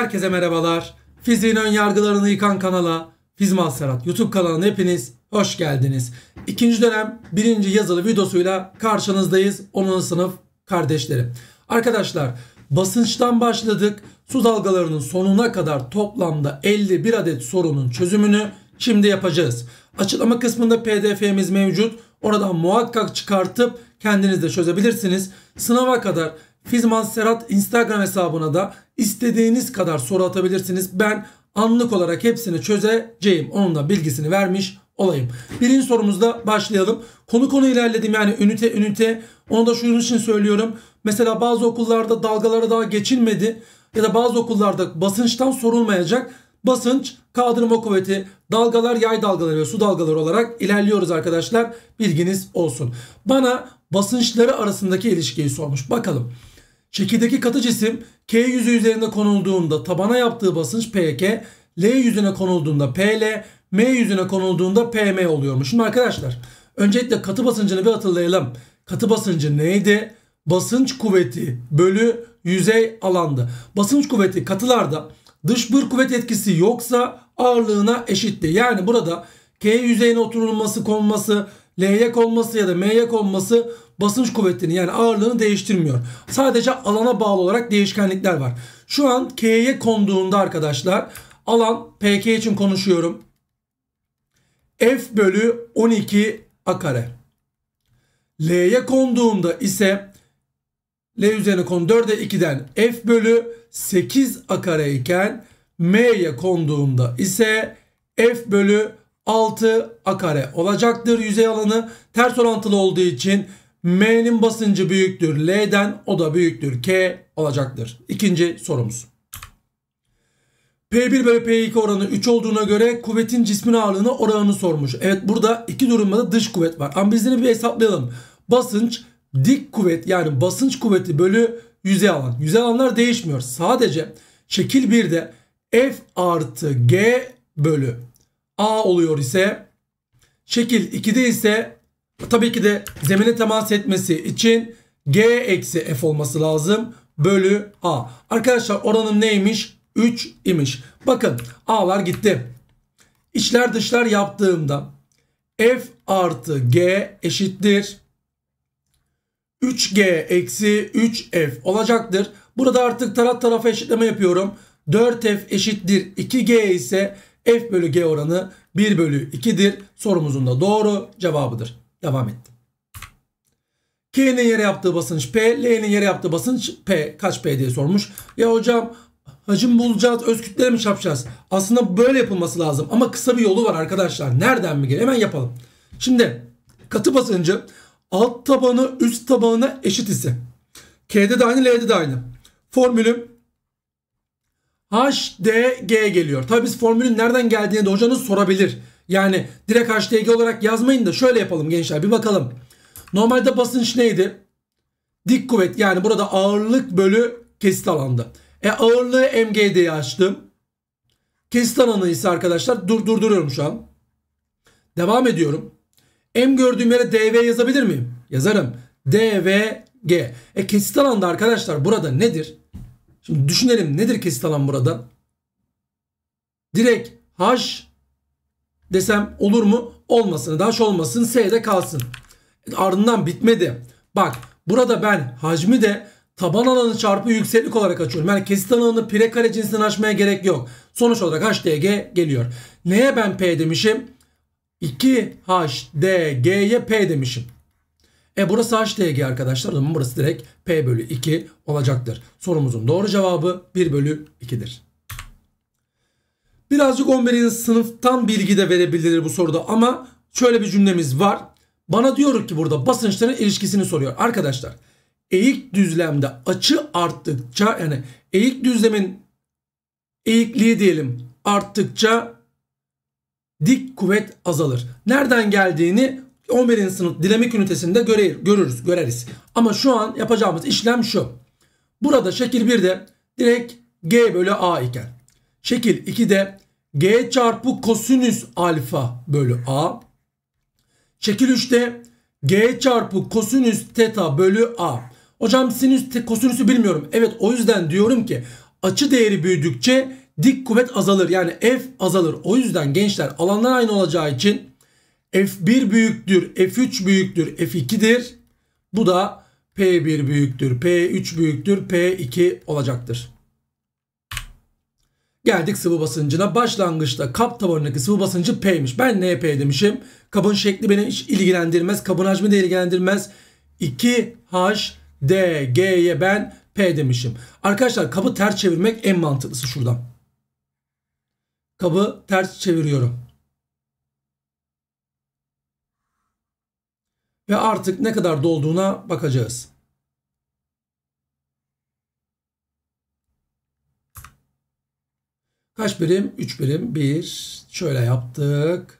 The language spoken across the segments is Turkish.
herkese merhabalar. Fiziğin ön yargılarını yıkan kanala, Fizmal Serhat YouTube kanalına hepiniz hoş geldiniz. İkinci dönem birinci yazılı videosuyla karşınızdayız. 10. sınıf kardeşlerim. Arkadaşlar basınçtan başladık. Su dalgalarının sonuna kadar toplamda 51 adet sorunun çözümünü şimdi yapacağız. Açıklama kısmında pdf'miz mevcut. Oradan muhakkak çıkartıp kendiniz de çözebilirsiniz. Sınava kadar Fizman Serhat Instagram hesabına da istediğiniz kadar soru atabilirsiniz. Ben anlık olarak hepsini çözeceğim. Onun da bilgisini vermiş olayım. Birinci sorumuzda başlayalım. Konu konu ilerledim yani ünite ünite. Onu da şunun için söylüyorum. Mesela bazı okullarda dalgalara daha geçilmedi. Ya da bazı okullarda basınçtan sorulmayacak. Basınç, kaldırma kuvveti, dalgalar, yay dalgaları ve su dalgaları olarak ilerliyoruz arkadaşlar. Bilginiz olsun. Bana basınçları arasındaki ilişkiyi sormuş. Bakalım. Çekirdeki katı cisim K yüzü üzerinde konulduğunda tabana yaptığı basınç PK, L yüzüne konulduğunda PL, M yüzüne konulduğunda PM oluyormuş. Şimdi arkadaşlar öncelikle katı basıncını bir hatırlayalım. Katı basıncı neydi? Basınç kuvveti bölü yüzey alandı. Basınç kuvveti katılarda dış bir kuvvet etkisi yoksa ağırlığına eşitti. Yani burada K yüzeyine oturulması konulması L'ye konması ya da M'ye konması basınç kuvvetini yani ağırlığını değiştirmiyor. Sadece alana bağlı olarak değişkenlikler var. Şu an K'ye konduğunda arkadaşlar alan PK için konuşuyorum. F bölü 12 A kare. L'ye konduğunda ise L üzerine konu 4'e 2'den F bölü 8 A kare iken M'ye konduğunda ise F bölü 6 a kare olacaktır. Yüzey alanı ters orantılı olduğu için M'nin basıncı büyüktür L'den o da büyüktür K olacaktır. İkinci sorumuz. P1 bölü P2 oranı 3 olduğuna göre kuvvetin cismin ağırlığına oranını sormuş. Evet burada iki durumda da dış kuvvet var. Ama bizleri bir hesaplayalım. Basınç dik kuvvet yani basınç kuvveti bölü yüzey alan. Yüzey alanlar değişmiyor. Sadece şekil 1'de F artı G bölü A oluyor ise şekil 2'de ise tabii ki de zemine temas etmesi için G eksi F olması lazım. Bölü A. Arkadaşlar oranım neymiş? 3 imiş. Bakın A'lar gitti. İçler dışlar yaptığımda F artı G eşittir. 3G eksi 3F olacaktır. Burada artık taraf tarafa eşitleme yapıyorum. 4F eşittir 2G ise F bölü G oranı 1 bölü 2'dir. Sorumuzun da doğru cevabıdır. Devam ettim. K'nin yere yaptığı basınç P, L'nin yere yaptığı basınç P. Kaç P diye sormuş. Ya hocam hacim bulacağız, öz kütleye mi çarpacağız? Aslında böyle yapılması lazım ama kısa bir yolu var arkadaşlar. Nereden mi gel? Hemen yapalım. Şimdi katı basıncı alt tabanı üst tabanına eşit ise K'de de aynı, L'de de aynı. Formülüm HDG geliyor. Tabi biz formülün nereden geldiğini de hocanız sorabilir. Yani direkt HDG olarak yazmayın da şöyle yapalım gençler bir bakalım. Normalde basınç neydi? Dik kuvvet yani burada ağırlık bölü kesit alandı. E ağırlığı mg açtım. Kesit alanı ise arkadaşlar dur durduruyorum şu an. Devam ediyorum. M gördüğüm yere dv yazabilir miyim? Yazarım. dvg. E kesit alanda arkadaşlar burada nedir? Şimdi düşünelim nedir kesit alan burada? Direkt H desem olur mu? Olmasın. H olmasın. S'de kalsın. E, ardından bitmedi. Bak burada ben hacmi de taban alanı çarpı yükseklik olarak açıyorum. Yani kesit alanını pire kare cinsinden açmaya gerek yok. Sonuç olarak HDG geliyor. Neye ben P demişim? 2HDG'ye P demişim. E burası HDG arkadaşlar. O burası direkt P bölü 2 olacaktır. Sorumuzun doğru cevabı 1 bölü 2'dir. Birazcık 11. sınıftan bilgi de verebilir bu soruda ama şöyle bir cümlemiz var. Bana diyor ki burada basınçların ilişkisini soruyor. Arkadaşlar eğik düzlemde açı arttıkça yani eğik düzlemin eğikliği diyelim arttıkça dik kuvvet azalır. Nereden geldiğini 11. sınıf dinamik ünitesinde görer, görürüz, göreriz. Ama şu an yapacağımız işlem şu. Burada şekil 1'de direkt g bölü a iken. Şekil 2'de g çarpı kosinüs alfa bölü a. Şekil 3'te g çarpı kosinüs teta bölü a. Hocam sinüs te, kosinüsü bilmiyorum. Evet o yüzden diyorum ki açı değeri büyüdükçe dik kuvvet azalır. Yani f azalır. O yüzden gençler alanlar aynı olacağı için F1 büyüktür, F3 büyüktür, F2'dir. Bu da P1 büyüktür, P3 büyüktür, P2 olacaktır. Geldik sıvı basıncına. Başlangıçta kap tabanındaki sıvı basıncı Pmiş. Ben P demişim. Kabın şekli beni hiç ilgilendirmez. Kabın hacmi de ilgilendirmez. 2H D G'ye ben P demişim. Arkadaşlar kabı ters çevirmek en mantıklısı şuradan. Kabı ters çeviriyorum. ve artık ne kadar dolduğuna bakacağız. Kaç birim? 3 birim. 1. Şöyle yaptık.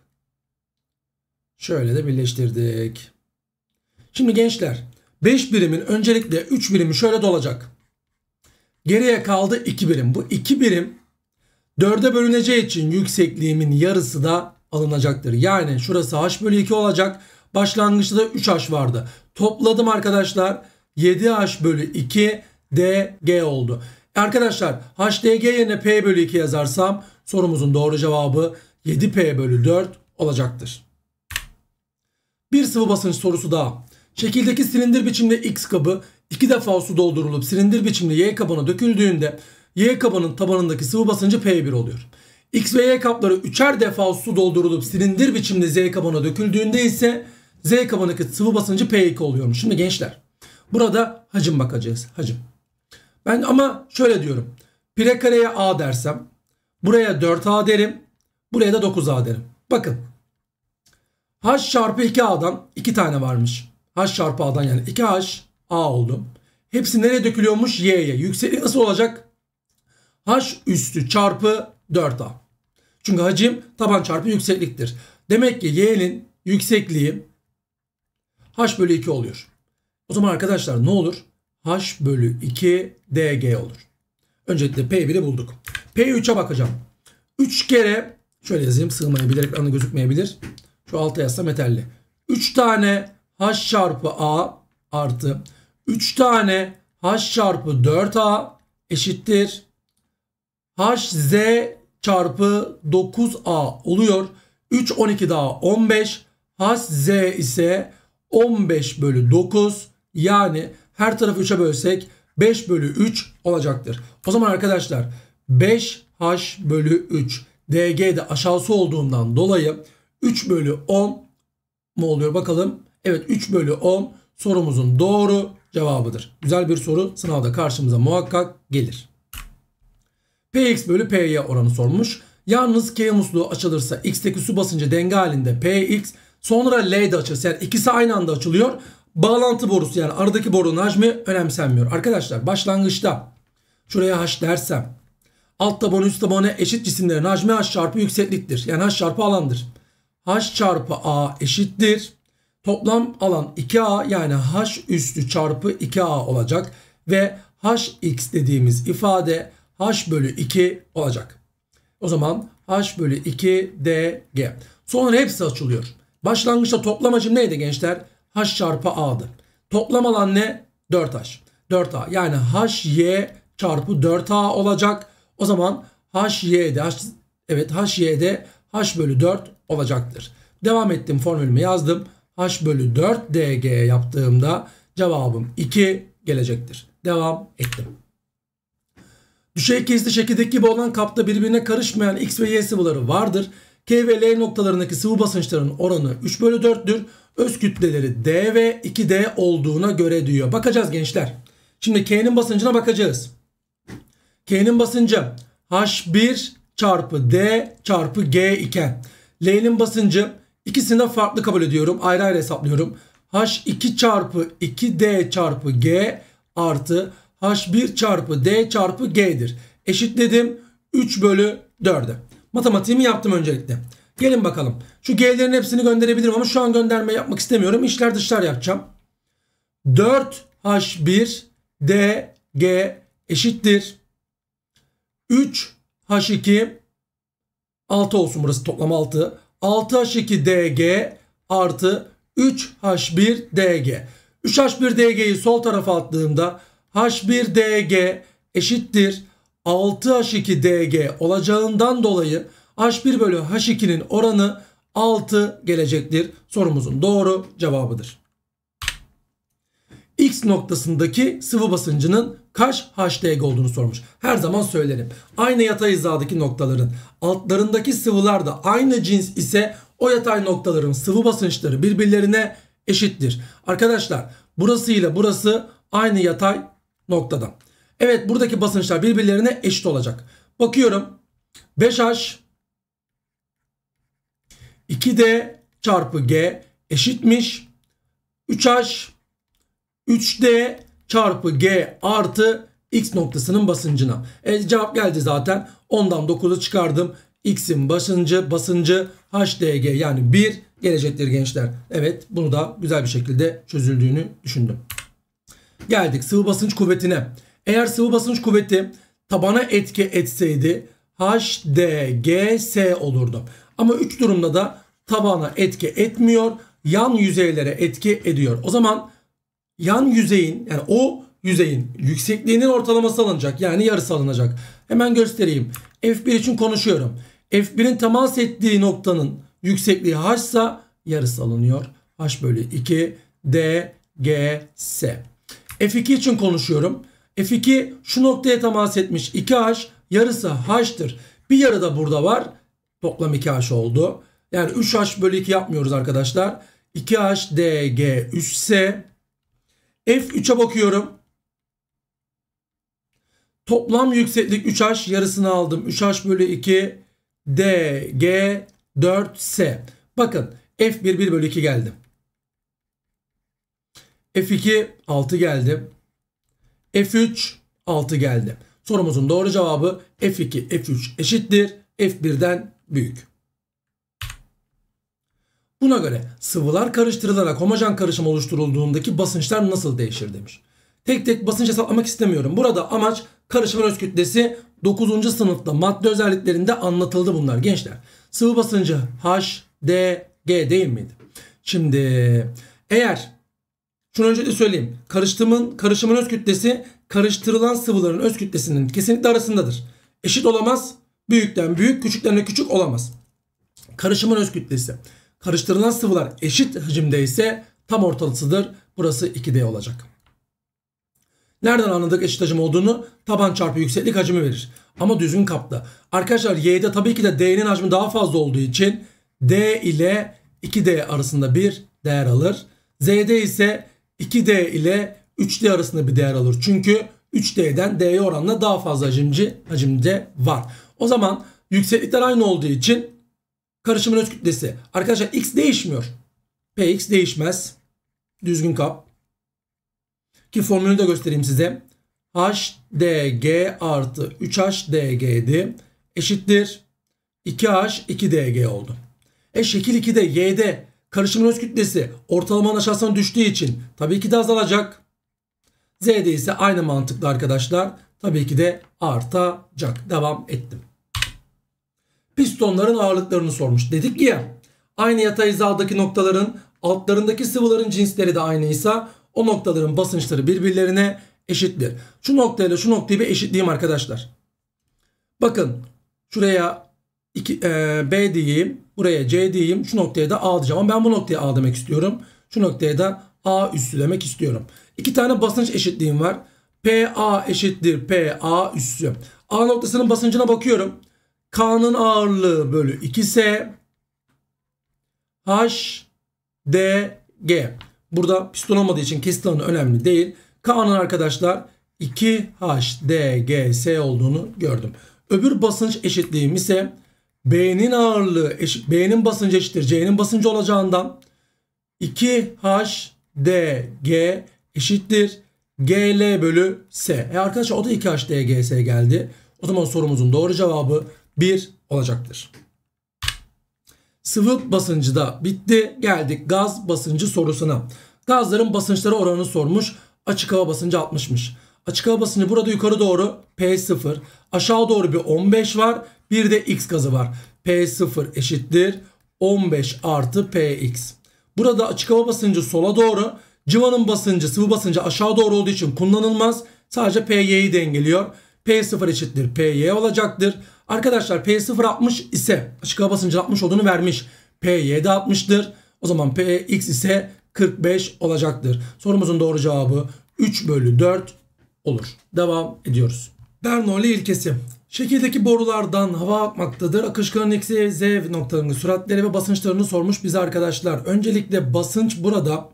Şöyle de birleştirdik. Şimdi gençler 5 birimin öncelikle 3 birimi şöyle dolacak. Geriye kaldı 2 birim. Bu 2 birim 4'e bölüneceği için yüksekliğimin yarısı da alınacaktır. Yani şurası h bölü 2 olacak. Başlangıçta da 3H vardı. Topladım arkadaşlar. 7H bölü 2 g oldu. Arkadaşlar HDG yerine P bölü 2 yazarsam sorumuzun doğru cevabı 7P bölü 4 olacaktır. Bir sıvı basınç sorusu daha. Şekildeki silindir biçimli X kabı iki defa su doldurulup silindir biçimli Y kabına döküldüğünde Y kabının tabanındaki sıvı basıncı P1 oluyor. X ve Y kapları üçer defa su doldurulup silindir biçimli Z kabına döküldüğünde ise Z kabındaki sıvı basıncı P2 oluyormuş. Şimdi gençler burada hacim bakacağız. Hacim. Ben ama şöyle diyorum. Pire kareye A dersem buraya 4A derim. Buraya da 9A derim. Bakın. H çarpı 2A'dan 2 tane varmış. H çarpı A'dan yani 2H A oldu. Hepsi nereye dökülüyormuş? Y'ye. Yükseklik nasıl olacak? H üstü çarpı 4A. Çünkü hacim taban çarpı yüksekliktir. Demek ki Y'nin yüksekliği h bölü 2 oluyor. O zaman arkadaşlar ne olur? h bölü 2 dg olur. Öncelikle P1'i bulduk. P3'e bakacağım. 3 kere şöyle yazayım sığmayabilir anı gözükmeyebilir. Şu altı yazsam yeterli. 3 tane h çarpı a artı 3 tane h çarpı 4a eşittir. hz çarpı 9a oluyor. 3 12 daha 15. hz ise 15 bölü 9 yani her tarafı 3'e bölsek 5 bölü 3 olacaktır. O zaman arkadaşlar 5H bölü 3 DG'de aşağısı olduğundan dolayı 3 bölü 10 mu oluyor bakalım. Evet 3 bölü 10 sorumuzun doğru cevabıdır. Güzel bir soru sınavda karşımıza muhakkak gelir. Px bölü Py oranı sormuş. Yalnız K musluğu açılırsa x'teki su basıncı denge halinde Px Sonra LED açılsın. Yani ikisi aynı anda açılıyor. Bağlantı borusu yani aradaki borunun hacmi önemsenmiyor. Arkadaşlar başlangıçta şuraya H dersem alt tabanı üst tabanı eşit cisimlerin hacmi H çarpı yüksekliktir. Yani H çarpı alandır. H çarpı A eşittir. Toplam alan 2A yani H üstü çarpı 2A olacak. Ve Hx dediğimiz ifade H bölü 2 olacak. O zaman H bölü 2 DG. Sonra hepsi açılıyor. Başlangıçta toplam hacim neydi gençler? H çarpı A'dı. Toplam alan ne? 4H. 4A yani #y çarpı 4A olacak. O zaman #y'de H, evet #y'de H bölü 4 olacaktır. Devam ettim formülümü yazdım. H bölü 4 DG yaptığımda cevabım 2 gelecektir. Devam ettim. Düşey kesli şekildeki gibi olan kapta birbirine karışmayan X ve Y sıvıları vardır. K ve L noktalarındaki sıvı basınçların oranı 3 bölü 4'tür. Öz kütleleri D ve 2D olduğuna göre diyor. Bakacağız gençler. Şimdi K'nin basıncına bakacağız. K'nin basıncı H1 çarpı D çarpı G iken L'nin basıncı ikisini de farklı kabul ediyorum. Ayrı ayrı hesaplıyorum. H2 çarpı 2D çarpı G artı H1 çarpı D çarpı G'dir. Eşitledim 3 bölü 4'e. Matematiğimi yaptım öncelikle. Gelin bakalım. Şu G'lerin hepsini gönderebilirim ama şu an gönderme yapmak istemiyorum. İşler dışlar yapacağım. 4H1 DG eşittir. 3H2 6 olsun burası toplam 6. 6H2 DG artı 3H1 DG. 3H1 DG'yi sol tarafa attığımda H1 DG eşittir 6H2DG olacağından dolayı H1 bölü H2'nin oranı 6 gelecektir. Sorumuzun doğru cevabıdır. X noktasındaki sıvı basıncının kaç HDG olduğunu sormuş. Her zaman söylerim. Aynı yatay hizadaki noktaların altlarındaki sıvılar da aynı cins ise o yatay noktaların sıvı basınçları birbirlerine eşittir. Arkadaşlar burası ile burası aynı yatay noktadan. Evet buradaki basınçlar birbirlerine eşit olacak. Bakıyorum. 5H 2D çarpı G eşitmiş. 3H 3D çarpı G artı X noktasının basıncına. E, cevap geldi zaten. 10'dan 9'u çıkardım. X'in basıncı basıncı HDG yani 1 gelecektir gençler. Evet bunu da güzel bir şekilde çözüldüğünü düşündüm. Geldik sıvı basınç kuvvetine. Eğer sıvı basınç kuvveti tabana etki etseydi HDGS olurdu. Ama üç durumda da tabana etki etmiyor, yan yüzeylere etki ediyor. O zaman yan yüzeyin yani o yüzeyin yüksekliğinin ortalaması alınacak. Yani yarısı alınacak. Hemen göstereyim. F1 için konuşuyorum. F1'in temas ettiği noktanın yüksekliği H ise yarısı alınıyor. H bölü 2 D G S. F2 için konuşuyorum. F2 şu noktaya temas etmiş. 2H yarısı H'tır. Bir yarı da burada var. Toplam 2H oldu. Yani 3H bölü 2 yapmıyoruz arkadaşlar. 2H DG 3 S F3'e bakıyorum. Toplam yükseklik 3H yarısını aldım. 3H bölü 2 DG 4 S. Bakın F1 1 bölü 2 geldi. F2 6 geldi. F3 6 geldi. Sorumuzun doğru cevabı F2 F3 eşittir F1'den büyük. Buna göre sıvılar karıştırılarak homojen karışım oluşturulduğundaki basınçlar nasıl değişir demiş. Tek tek basınç hesaplatmak istemiyorum. Burada amaç karışımın öz kütlesi 9. sınıfta madde özelliklerinde anlatıldı bunlar gençler. Sıvı basıncı H, D, G değil miydi? Şimdi eğer şunu öncelikle söyleyeyim. Karıştımın, karışımın öz kütlesi karıştırılan sıvıların öz kütlesinin kesinlikle arasındadır. Eşit olamaz. Büyükten büyük, küçükten de küçük olamaz. Karışımın öz kütlesi. Karıştırılan sıvılar eşit hacimde ise tam ortalısıdır. Burası 2D olacak. Nereden anladık eşit hacim olduğunu? Taban çarpı yükseklik hacmi verir. Ama düzgün kapta. Arkadaşlar Y'de tabii ki de D'nin hacmi daha fazla olduğu için D ile 2D arasında bir değer alır. Z'de ise 2D ile 3D arasında bir değer alır. Çünkü 3D'den D'ye oranla daha fazla hacimci hacimde var. O zaman yükseklikler aynı olduğu için karışımın öz kütlesi. Arkadaşlar X değişmiyor. Px değişmez. Düzgün kap. Ki formülünü de göstereyim size. HDG artı 3HDG'di. Eşittir. 2H 2DG oldu. E şekil 2'de Y'de Karışımın öz kütlesi ortalamanın aşağısına düştüğü için tabii ki de azalacak. Z'de ise aynı mantıklı arkadaşlar. Tabii ki de artacak. Devam ettim. Pistonların ağırlıklarını sormuş. Dedik ya aynı yatay hizadaki noktaların altlarındaki sıvıların cinsleri de aynıysa o noktaların basınçları birbirlerine eşittir. Şu noktayla şu noktayı bir eşitleyeyim arkadaşlar. Bakın şuraya 2, e, B diyeyim. Buraya C diyeyim. Şu noktaya da A diyeceğim. Ama ben bu noktaya A demek istiyorum. Şu noktaya da A üssü demek istiyorum. İki tane basınç eşitliğim var. PA eşittir PA üssü. A noktasının basıncına bakıyorum. K'nın ağırlığı bölü 2S H D G. Burada piston olmadığı için kesit alanı önemli değil. K'nın arkadaşlar 2 H D G S olduğunu gördüm. Öbür basınç eşitliğim ise B'nin ağırlığı eşit, B'nin basıncı eşittir C'nin basıncı olacağından 2HDG eşittir GL bölü S. E arkadaşlar o da 2HDGS geldi. O zaman sorumuzun doğru cevabı 1 olacaktır. Sıvı basıncı da bitti. Geldik gaz basıncı sorusuna. Gazların basınçları oranını sormuş. Açık hava basıncı 60'mış. Açık hava basıncı burada yukarı doğru P0. Aşağı doğru bir 15 var. Bir de X gazı var. P0 eşittir 15 artı Px. Burada açık hava basıncı sola doğru. Civanın basıncı sıvı basıncı aşağı doğru olduğu için kullanılmaz. Sadece Py'yi dengeliyor. P0 eşittir Py olacaktır. Arkadaşlar P0 60 ise açık hava basıncı 60 olduğunu vermiş. Py de 60'dır. O zaman Px ise 45 olacaktır. Sorumuzun doğru cevabı 3 bölü 4 olur. Devam ediyoruz. Bernoulli ilkesi. Şekildeki borulardan hava akmaktadır. Akışkanın eksi z noktalarının süratleri ve basınçlarını sormuş bize arkadaşlar. Öncelikle basınç burada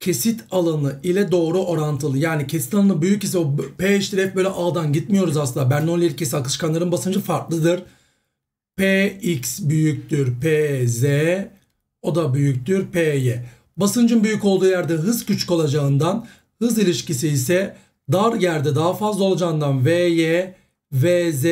kesit alanı ile doğru orantılı. Yani kesit alanı büyük ise o P eşittir F bölü A'dan gitmiyoruz asla. Bernoulli ilkesi akışkanların basıncı farklıdır. Px büyüktür Pz o da büyüktür Py. Basıncın büyük olduğu yerde hız küçük olacağından hız ilişkisi ise dar yerde daha fazla olacağından VY, VZ,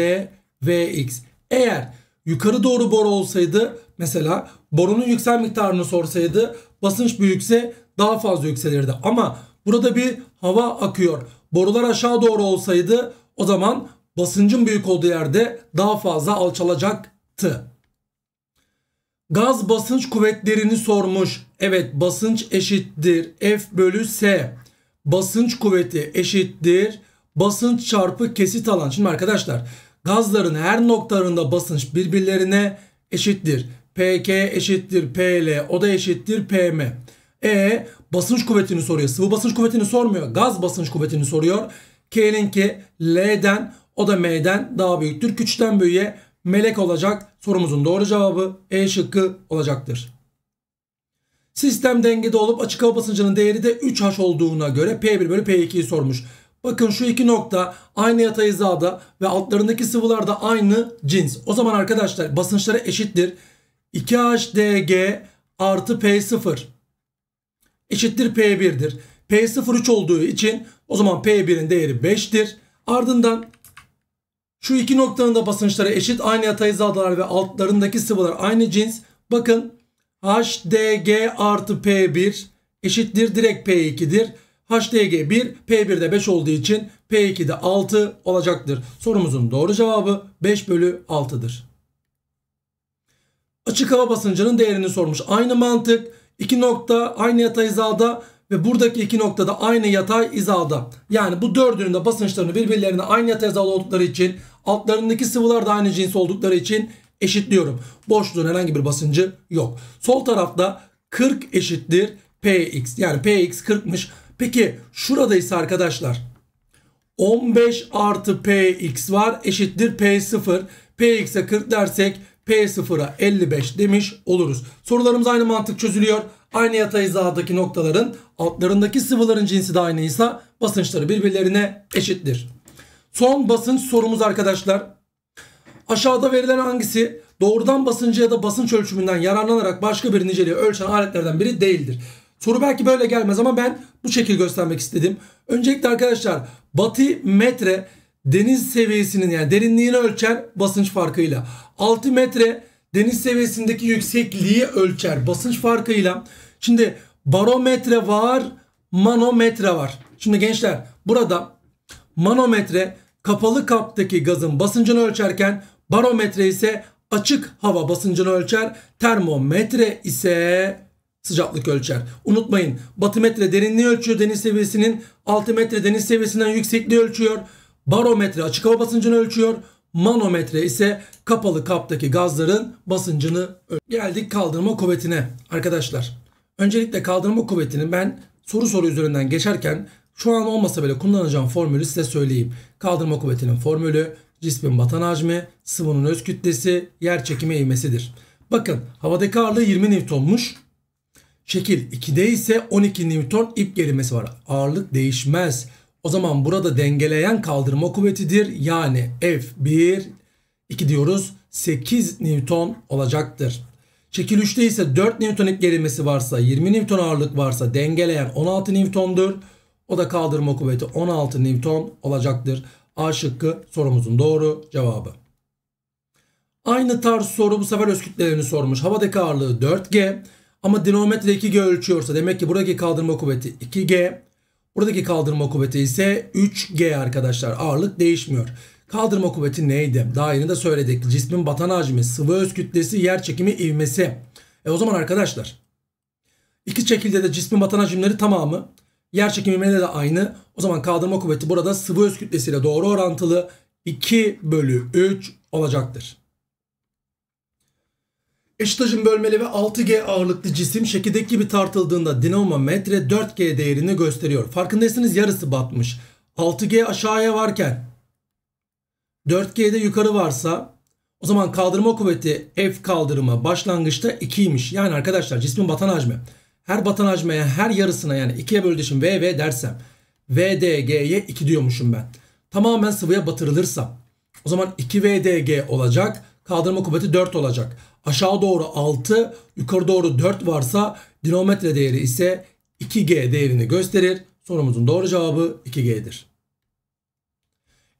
VX. Eğer yukarı doğru boru olsaydı mesela borunun yüksel miktarını sorsaydı basınç büyükse daha fazla yükselirdi. Ama burada bir hava akıyor. Borular aşağı doğru olsaydı o zaman basıncın büyük olduğu yerde daha fazla alçalacaktı. Gaz basınç kuvvetlerini sormuş. Evet basınç eşittir F bölü S basınç kuvveti eşittir basınç çarpı kesit alan. Şimdi arkadaşlar gazların her noktalarında basınç birbirlerine eşittir. PK eşittir PL o da eşittir PM. E basınç kuvvetini soruyor. Sıvı basınç kuvvetini sormuyor. Gaz basınç kuvvetini soruyor. K'nin ki L'den o da M'den daha büyüktür. Küçükten büyüğe melek olacak. Sorumuzun doğru cevabı E şıkkı olacaktır. Sistem dengede olup açık hava basıncının değeri de 3H olduğuna göre P1 bölü P2'yi sormuş. Bakın şu iki nokta aynı yatay hizada ve altlarındaki sıvılar da aynı cins. O zaman arkadaşlar basınçları eşittir. 2HDG artı P0 eşittir P1'dir. P0 3 olduğu için o zaman P1'in değeri 5'tir. Ardından şu iki noktanın da basınçları eşit. Aynı yatay hizalar ve altlarındaki sıvılar aynı cins. Bakın HDG artı P1 eşittir direkt P2'dir. HDG 1 p 1 de 5 olduğu için p 2 de 6 olacaktır. Sorumuzun doğru cevabı 5 bölü 6'dır. Açık hava basıncının değerini sormuş. Aynı mantık İki nokta aynı yatay hizada ve buradaki iki noktada aynı yatay hizada. Yani bu dördünün de basınçlarını birbirlerine aynı yatay hizada oldukları için altlarındaki sıvılar da aynı cins oldukları için eşitliyorum. Boşluğun herhangi bir basıncı yok. Sol tarafta 40 eşittir Px. Yani Px 40'mış. Peki şurada arkadaşlar 15 artı Px var eşittir P0. Px'e 40 dersek P0'a 55 demiş oluruz. Sorularımız aynı mantık çözülüyor. Aynı yatay hizadaki noktaların altlarındaki sıvıların cinsi de aynıysa basınçları birbirlerine eşittir. Son basınç sorumuz arkadaşlar. Aşağıda verilen hangisi doğrudan basıncı ya da basınç ölçümünden yararlanarak başka bir niceliği ölçen aletlerden biri değildir. Soru belki böyle gelmez ama ben bu şekil göstermek istedim. Öncelikle arkadaşlar batı metre deniz seviyesinin yani derinliğini ölçer basınç farkıyla. altı metre deniz seviyesindeki yüksekliği ölçer basınç farkıyla. Şimdi barometre var, manometre var. Şimdi gençler burada manometre kapalı kaptaki gazın basıncını ölçerken Barometre ise açık hava basıncını ölçer. Termometre ise sıcaklık ölçer. Unutmayın batımetre derinliği ölçüyor deniz seviyesinin. Altimetre deniz seviyesinden yüksekliği ölçüyor. Barometre açık hava basıncını ölçüyor. Manometre ise kapalı kaptaki gazların basıncını ölçüyor. Geldik kaldırma kuvvetine arkadaşlar. Öncelikle kaldırma kuvvetini ben soru soru üzerinden geçerken şu an olmasa bile kullanacağım formülü size söyleyeyim. Kaldırma kuvvetinin formülü cismin batan hacmi, sıvının öz kütlesi, yer çekimi eğmesidir. Bakın havadaki ağırlığı 20 Newton'muş. Şekil 2'de ise 12 Newton ip gerilmesi var. Ağırlık değişmez. O zaman burada dengeleyen kaldırma kuvvetidir. Yani F1 2 diyoruz 8 Newton olacaktır. Şekil 3'te ise 4 Newton ip gerilmesi varsa 20 Newton ağırlık varsa dengeleyen 16 Newton'dur. O da kaldırma kuvveti 16 Newton olacaktır. A şıkkı sorumuzun doğru cevabı. Aynı tarz soru bu sefer öz kütlelerini sormuş. Havadaki ağırlığı 4G ama dinamometre 2G ölçüyorsa demek ki buradaki kaldırma kuvveti 2G. Buradaki kaldırma kuvveti ise 3G arkadaşlar. Ağırlık değişmiyor. Kaldırma kuvveti neydi? Daha yeni de söyledik. Cismin batan hacmi, sıvı öz kütlesi, yer çekimi ivmesi. E o zaman arkadaşlar iki şekilde de cismin batan hacimleri tamamı Yer çekimimde de aynı. O zaman kaldırma kuvveti burada sıvı öz kütlesiyle doğru orantılı 2 bölü 3 olacaktır. Eşit hacim bölmeli ve 6G ağırlıklı cisim şekildeki gibi tartıldığında dinamometre 4G değerini gösteriyor. Farkındaysanız yarısı batmış. 6G aşağıya varken 4G'de yukarı varsa o zaman kaldırma kuvveti F kaldırıma başlangıçta 2'ymiş. Yani arkadaşlar cismin batan hacmi her batanajmaya her yarısına yani ikiye böldüğüm VV V dersem VDG'ye 2 diyormuşum ben. Tamamen sıvıya batırılırsa o zaman 2 VDG olacak. Kaldırma kuvveti 4 olacak. Aşağı doğru 6, yukarı doğru 4 varsa dinometre değeri ise 2G değerini gösterir. Sorumuzun doğru cevabı 2G'dir.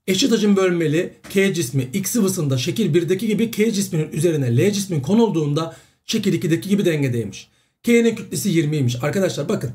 Eşit hacim bölmeli K cismi X sıvısında şekil 1'deki gibi K cisminin üzerine L cismin konulduğunda şekil 2'deki gibi dengedeymiş. K'nin kütlesi 20'ymiş. Arkadaşlar bakın.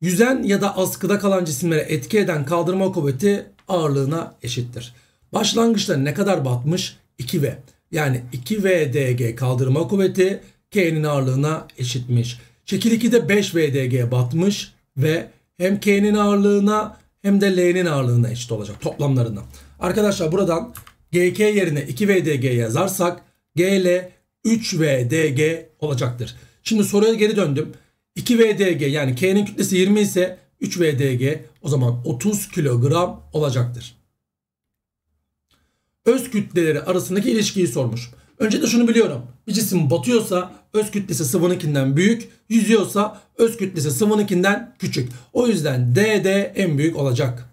Yüzen ya da askıda kalan cisimlere etki eden kaldırma kuvveti ağırlığına eşittir. Başlangıçta ne kadar batmış? 2V. Yani 2VDG kaldırma kuvveti K'nin ağırlığına eşitmiş. Şekil 2'de 5VDG batmış ve hem K'nin ağırlığına hem de L'nin ağırlığına eşit olacak toplamlarına. Arkadaşlar buradan GK yerine 2VDG yazarsak GL 3VDG olacaktır. Şimdi soruya geri döndüm. 2 VDG yani K'nin kütlesi 20 ise 3 VDG o zaman 30 kilogram olacaktır. Öz kütleleri arasındaki ilişkiyi sormuş. Önce de şunu biliyorum. Bir cisim batıyorsa öz kütlesi sıvınınkinden büyük, yüzüyorsa öz kütlesi sıvınınkinden küçük. O yüzden DD en büyük olacak.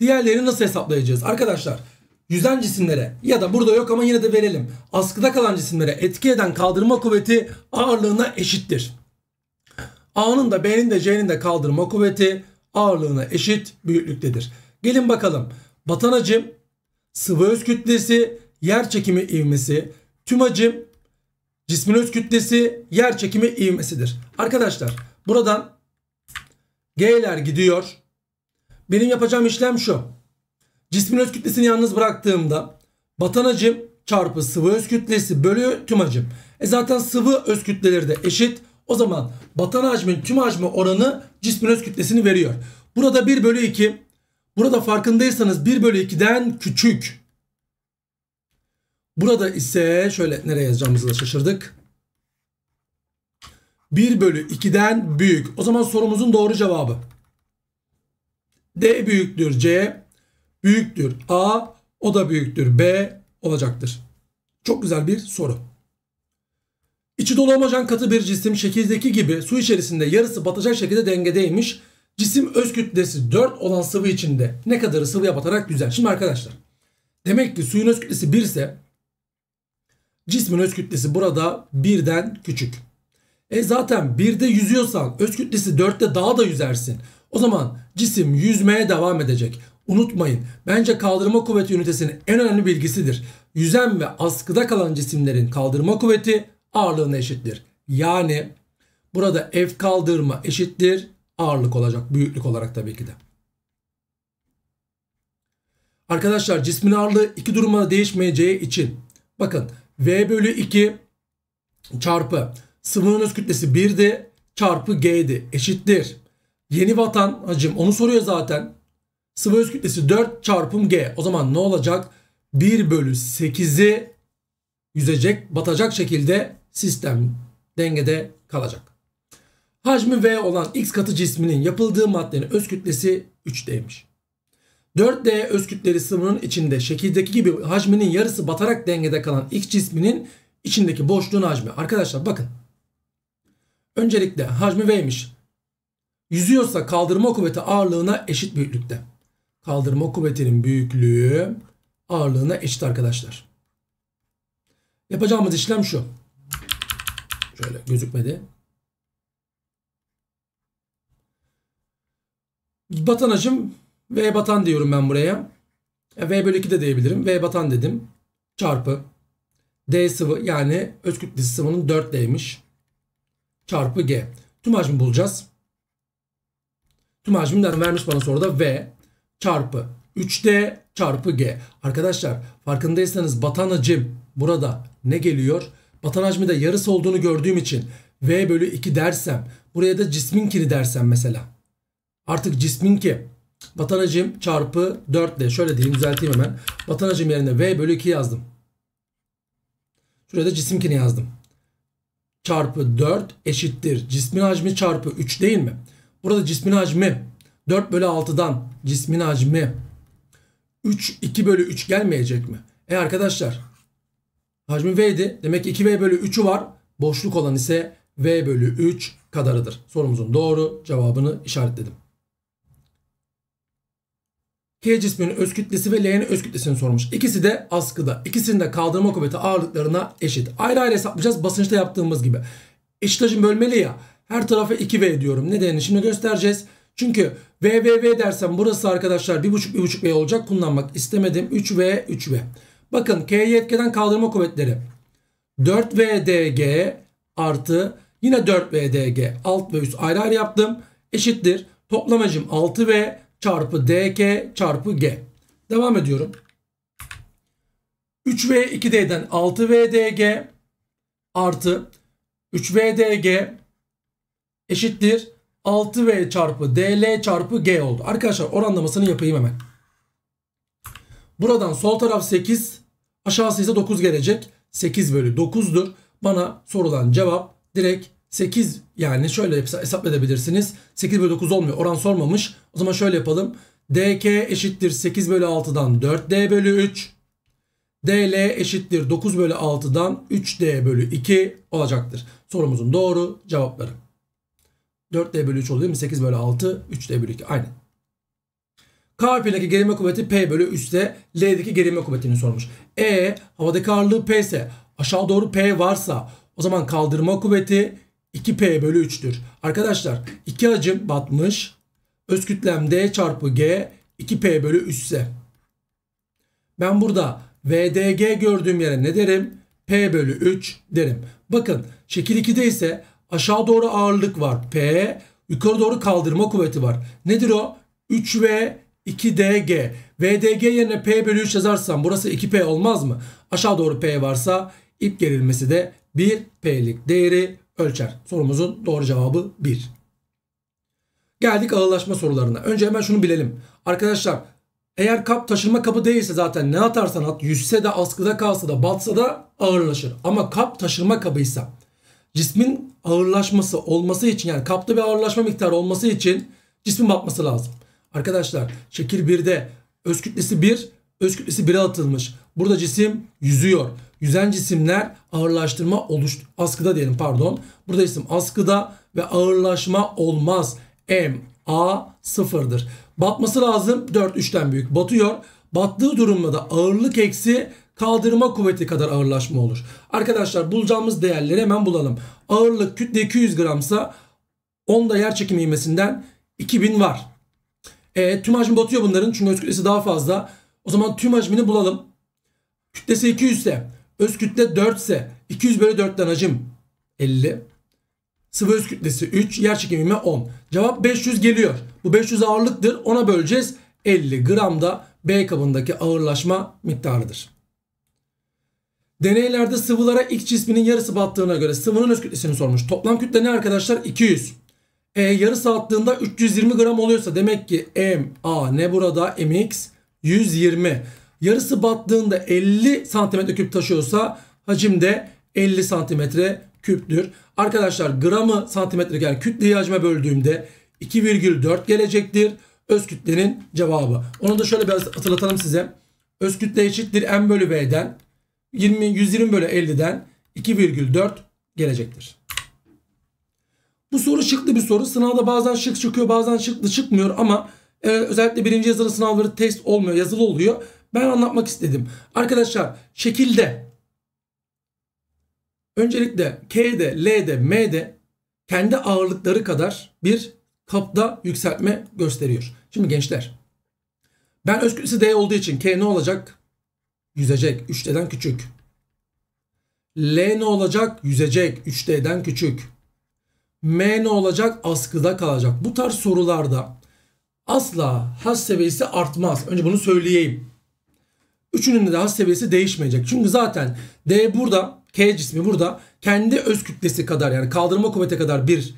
Diğerlerini nasıl hesaplayacağız? Arkadaşlar Yüzen cisimlere ya da burada yok ama yine de verelim. Askıda kalan cisimlere etki eden kaldırma kuvveti ağırlığına eşittir. A'nın da B'nin de C'nin de kaldırma kuvveti ağırlığına eşit büyüklüktedir. Gelin bakalım. Batan hacim, sıvı öz kütlesi, yer çekimi ivmesi, tüm hacim, cismin öz kütlesi, yer çekimi ivmesidir. Arkadaşlar buradan G'ler gidiyor. Benim yapacağım işlem şu. Cismin öz kütlesini yalnız bıraktığımda batan hacim çarpı sıvı öz kütlesi bölü tüm hacim. E zaten sıvı öz kütleleri de eşit. O zaman batan hacmin tüm hacmi oranı cismin öz kütlesini veriyor. Burada 1 bölü 2. Burada farkındaysanız 1 bölü 2'den küçük. Burada ise şöyle nereye yazacağımızı da şaşırdık. 1 bölü 2'den büyük. O zaman sorumuzun doğru cevabı. D büyüktür C büyüktür A, o da büyüktür B olacaktır. Çok güzel bir soru. İçi dolu homojen katı bir cisim şekildeki gibi su içerisinde yarısı batacak şekilde dengedeymiş. Cisim öz kütlesi 4 olan sıvı içinde ne kadarı sıvıya batarak güzel. Şimdi arkadaşlar demek ki suyun öz kütlesi 1 ise cismin öz kütlesi burada 1'den küçük. E zaten 1'de yüzüyorsan öz kütlesi 4'te daha da yüzersin. O zaman cisim yüzmeye devam edecek. Unutmayın bence kaldırma kuvveti ünitesinin en önemli bilgisidir. Yüzen ve askıda kalan cisimlerin kaldırma kuvveti ağırlığına eşittir. Yani burada F kaldırma eşittir ağırlık olacak büyüklük olarak tabii ki de. Arkadaşlar cismin ağırlığı iki durumda değişmeyeceği için bakın V bölü 2 çarpı sıvının öz kütlesi 1'di çarpı G'di eşittir. Yeni vatan hacim onu soruyor zaten. Sıvı öz kütlesi 4 çarpım G. O zaman ne olacak? 1 bölü 8'i yüzecek, batacak şekilde sistem dengede kalacak. Hacmi V olan X katı cisminin yapıldığı maddenin öz kütlesi 3D'ymiş. 4D öz kütleli sıvının içinde şekildeki gibi hacminin yarısı batarak dengede kalan X cisminin içindeki boşluğun hacmi. Arkadaşlar bakın. Öncelikle hacmi V'ymiş. Yüzüyorsa kaldırma kuvveti ağırlığına eşit büyüklükte kaldırma kuvvetinin büyüklüğü ağırlığına eşit arkadaşlar. Yapacağımız işlem şu. Şöyle gözükmedi. Batanacım V batan diyorum ben buraya. E, v bölü 2 de diyebilirim. V batan dedim. Çarpı D sıvı yani öz kütlesi sıvının 4D'ymiş. Çarpı G. Tüm hacmi bulacağız. Tüm hacimden vermiş bana soruda V çarpı 3D çarpı G. Arkadaşlar farkındaysanız batan hacim burada ne geliyor? Batan hacmi de yarısı olduğunu gördüğüm için V bölü 2 dersem buraya da cismin kini dersem mesela. Artık cisminki batan hacim çarpı 4 ile şöyle diyeyim düzelteyim hemen. Batan hacim yerine V bölü 2 yazdım. Şuraya da kini yazdım. Çarpı 4 eşittir. Cismin hacmi çarpı 3 değil mi? Burada cismin hacmi 4 bölü 6'dan cismin hacmi 3, 2 bölü 3 gelmeyecek mi? E arkadaşlar hacmi V'di Demek ki 2V bölü 3'ü var. Boşluk olan ise V bölü 3 kadarıdır. Sorumuzun doğru cevabını işaretledim. K cisminin öz kütlesi ve L'nin öz kütlesini sormuş. İkisi de askıda. İkisinin de kaldırma kuvveti ağırlıklarına eşit. Ayrı ayrı hesaplayacağız basınçta yaptığımız gibi. eşit Eşitacın bölmeli ya. Her tarafa 2V diyorum. Nedenini şimdi göstereceğiz. Çünkü VVV dersem burası arkadaşlar 1.5 1.5 V olacak. Kullanmak istemedim. 3V 3V. Bakın K'yi etkeden kaldırma kuvvetleri. 4VDG artı yine 4VDG alt ve üst ayrı ayrı yaptım. Eşittir. Toplamacım 6V çarpı DK çarpı G. Devam ediyorum. 3V 2D'den 6VDG artı 3VDG eşittir 6V çarpı DL çarpı G oldu. Arkadaşlar oranlamasını yapayım hemen. Buradan sol taraf 8 aşağısı ise 9 gelecek. 8 bölü 9'dur. Bana sorulan cevap direkt 8 yani şöyle hesap edebilirsiniz. 8 bölü 9 olmuyor oran sormamış. O zaman şöyle yapalım. DK eşittir 8 bölü 6'dan 4D bölü 3. DL eşittir 9 bölü 6'dan 3D bölü 2 olacaktır. Sorumuzun doğru cevapları. 4D bölü 3 oluyor değil mi? 8 bölü 6 3D bölü 2 aynen. K harfindeki gerilme kuvveti P bölü 3'te L'deki gerilme kuvvetini sormuş. E havadaki ağırlığı P ise aşağı doğru P varsa o zaman kaldırma kuvveti 2P bölü 3'tür. Arkadaşlar iki hacim batmış. Öz kütlem D çarpı G 2P bölü 3 ise. Ben burada VDG gördüğüm yere ne derim? P bölü 3 derim. Bakın şekil 2'de ise Aşağı doğru ağırlık var P. Yukarı doğru kaldırma kuvveti var. Nedir o? 3V 2DG. VDG yerine P bölü 3 yazarsam burası 2P olmaz mı? Aşağı doğru P varsa ip gerilmesi de 1P'lik değeri ölçer. Sorumuzun doğru cevabı 1. Geldik ağırlaşma sorularına. Önce hemen şunu bilelim. Arkadaşlar eğer kap taşınma kapı değilse zaten ne atarsan at yüzse de askıda kalsa da batsa da ağırlaşır. Ama kap taşınma kabıysa cismin ağırlaşması olması için yani kapta bir ağırlaşma miktarı olması için cismin batması lazım. Arkadaşlar şekil 1'de öz kütlesi 1, öz kütlesi 1'e atılmış. Burada cisim yüzüyor. Yüzen cisimler ağırlaştırma oluş askıda diyelim pardon. Burada cisim askıda ve ağırlaşma olmaz. M A sıfırdır. Batması lazım 4 3'ten büyük batıyor. Battığı durumda da ağırlık eksi kaldırma kuvveti kadar ağırlaşma olur. Arkadaşlar bulacağımız değerleri hemen bulalım. Ağırlık kütle 200 gramsa onda yer çekimi ivmesinden 2000 var. E, tüm hacmi batıyor bunların çünkü öz kütlesi daha fazla. O zaman tüm hacmini bulalım. Kütlesi 200 ise öz kütle 4 ise 200 bölü 4'ten hacim 50. Sıvı öz kütlesi 3 yer çekimi ivme 10. Cevap 500 geliyor. Bu 500 ağırlıktır ona böleceğiz. 50 gram da B kabındaki ağırlaşma miktarıdır. Deneylerde sıvılara ilk cisminin yarısı battığına göre sıvının öz kütlesini sormuş. Toplam kütle ne arkadaşlar? 200. E yarısı attığında 320 gram oluyorsa demek ki M, A ne burada? MX 120. Yarısı battığında 50 santimetre küp taşıyorsa hacim de 50 santimetre küptür. Arkadaşlar gramı santimetre yani kütleyi hacme böldüğümde 2,4 gelecektir. Öz kütlenin cevabı. Onu da şöyle biraz hatırlatalım size. Öz kütle eşittir M bölü B'den. 20, 120 bölü 50'den 2,4 gelecektir. Bu soru şıklı bir soru. Sınavda bazen şık çıkıyor bazen şıklı çıkmıyor ama e, özellikle birinci yazılı sınavları test olmuyor yazılı oluyor. Ben anlatmak istedim. Arkadaşlar şekilde öncelikle K'de, L'de, M'de kendi ağırlıkları kadar bir kapta yükseltme gösteriyor. Şimdi gençler ben özgürlüsü D olduğu için K ne olacak? Yüzecek. 3D'den küçük. L ne olacak? Yüzecek. 3D'den küçük. M ne olacak? Askıda kalacak. Bu tarz sorularda asla has seviyesi artmaz. Önce bunu söyleyeyim. Üçünün de has seviyesi değişmeyecek. Çünkü zaten D burada, K cismi burada kendi öz kütlesi kadar yani kaldırma kuvveti kadar bir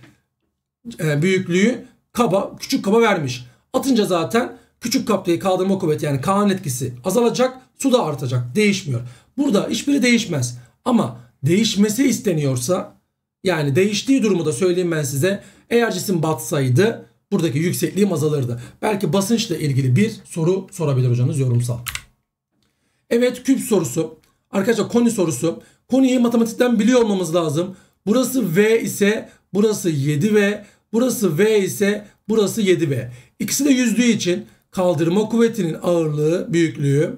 e, büyüklüğü kaba, küçük kaba vermiş. Atınca zaten Küçük kaptayı kaldırma kuvveti yani K'nın etkisi azalacak. Su da artacak. Değişmiyor. Burada hiçbiri değişmez. Ama değişmesi isteniyorsa yani değiştiği durumu da söyleyeyim ben size. Eğer cisim batsaydı buradaki yüksekliğim azalırdı. Belki basınçla ilgili bir soru sorabilir hocanız yorumsal. Evet küp sorusu. Arkadaşlar koni sorusu. Koniyi matematikten biliyor olmamız lazım. Burası V ise burası 7V. Burası V ise burası 7V. İkisi de yüzdüğü için kaldırma kuvvetinin ağırlığı, büyüklüğü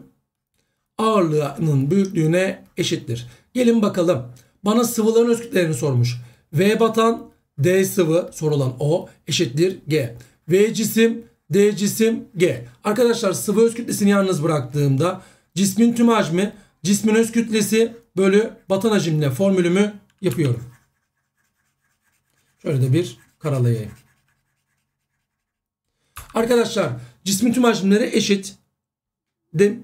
ağırlığının büyüklüğüne eşittir. Gelin bakalım. Bana sıvıların öz kütlelerini sormuş. V batan, D sıvı sorulan O eşittir G. V cisim, D cisim, G. Arkadaşlar sıvı öz kütlesini yalnız bıraktığımda cismin tüm hacmi, cismin öz kütlesi bölü batan hacimle formülümü yapıyorum. Şöyle de bir karalayayım. Arkadaşlar Cismin tüm hacimleri eşit.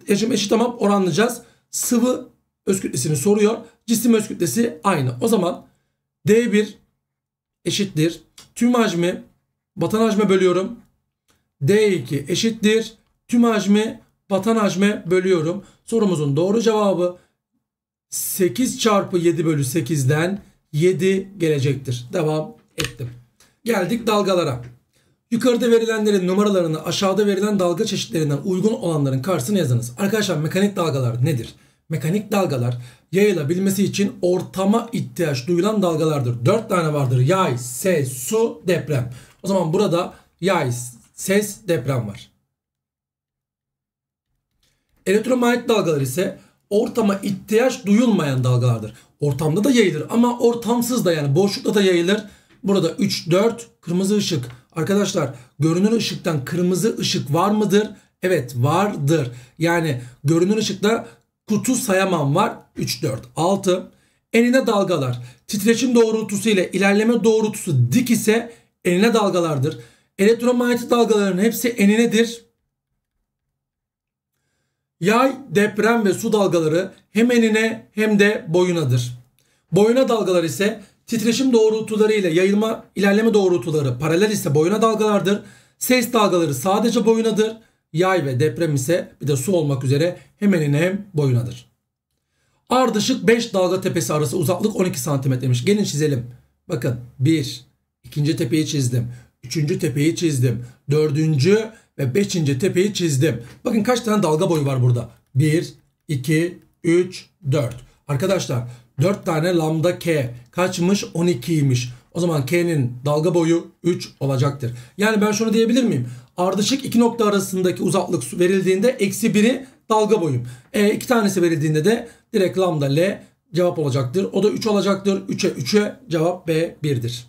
hacim eşit ama oranlayacağız. Sıvı öz kütlesini soruyor. Cisim öz kütlesi aynı. O zaman D1 eşittir. Tüm hacmi batan hacme bölüyorum. D2 eşittir. Tüm hacmi batan hacme bölüyorum. Sorumuzun doğru cevabı 8 çarpı 7 bölü 8'den 7 gelecektir. Devam ettim. Geldik dalgalara. Yukarıda verilenlerin numaralarını aşağıda verilen dalga çeşitlerinden uygun olanların karşısına yazınız. Arkadaşlar mekanik dalgalar nedir? Mekanik dalgalar yayılabilmesi için ortama ihtiyaç duyulan dalgalardır. 4 tane vardır. Yay, ses, su, deprem. O zaman burada yay, ses, deprem var. Elektromanyetik dalgalar ise ortama ihtiyaç duyulmayan dalgalardır. Ortamda da yayılır ama ortamsız da yani boşlukta da yayılır. Burada 3, 4 kırmızı ışık. Arkadaşlar görünür ışıktan kırmızı ışık var mıdır? Evet vardır. Yani görünür ışıkta kutu sayamam var. 3, 4, 6. Enine dalgalar. Titreşim doğrultusu ile ilerleme doğrultusu dik ise enine dalgalardır. Elektromanyetik dalgaların hepsi eninedir. Yay, deprem ve su dalgaları hem enine hem de boyunadır. Boyuna dalgalar ise Titreşim doğrultuları ile yayılma ilerleme doğrultuları paralel ise boyuna dalgalardır. Ses dalgaları sadece boyunadır. Yay ve deprem ise bir de su olmak üzere hemen hem boyunadır. Ardışık 5 dalga tepesi arası uzaklık 12 cm demiş. Gelin çizelim. Bakın 1, ikinci tepeyi çizdim. Üçüncü tepeyi çizdim. Dördüncü ve beşinci tepeyi çizdim. Bakın kaç tane dalga boyu var burada. 1, 2, 3, 4. Arkadaşlar 4 tane lambda k kaçmış 12'ymiş. O zaman k'nin dalga boyu 3 olacaktır. Yani ben şunu diyebilir miyim? Ardışık iki nokta arasındaki uzaklık verildiğinde eksi 1'i dalga boyum. E, iki tanesi verildiğinde de direkt lambda l cevap olacaktır. O da 3 olacaktır. 3'e 3'e cevap B 1'dir.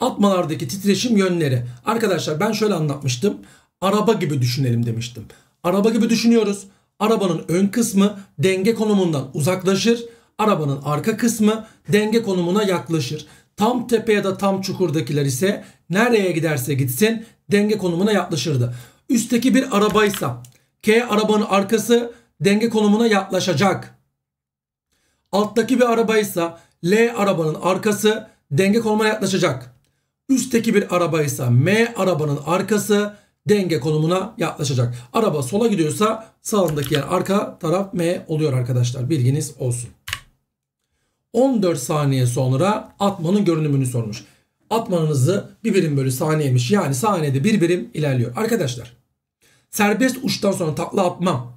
Atmalardaki titreşim yönleri. Arkadaşlar ben şöyle anlatmıştım. Araba gibi düşünelim demiştim. Araba gibi düşünüyoruz. Arabanın ön kısmı denge konumundan uzaklaşır arabanın arka kısmı denge konumuna yaklaşır. Tam tepe ya da tam çukurdakiler ise nereye giderse gitsin denge konumuna yaklaşırdı. Üstteki bir arabaysa K arabanın arkası denge konumuna yaklaşacak. Alttaki bir arabaysa L arabanın arkası denge konumuna yaklaşacak. Üstteki bir arabaysa M arabanın arkası denge konumuna yaklaşacak. Araba sola gidiyorsa sağındaki yer arka taraf M oluyor arkadaşlar. Bilginiz olsun. 14 saniye sonra atmanın görünümünü sormuş. Atmanın hızı 1 birim bölü saniyemiş. Yani saniyede bir birim ilerliyor. Arkadaşlar serbest uçtan sonra takla atmam.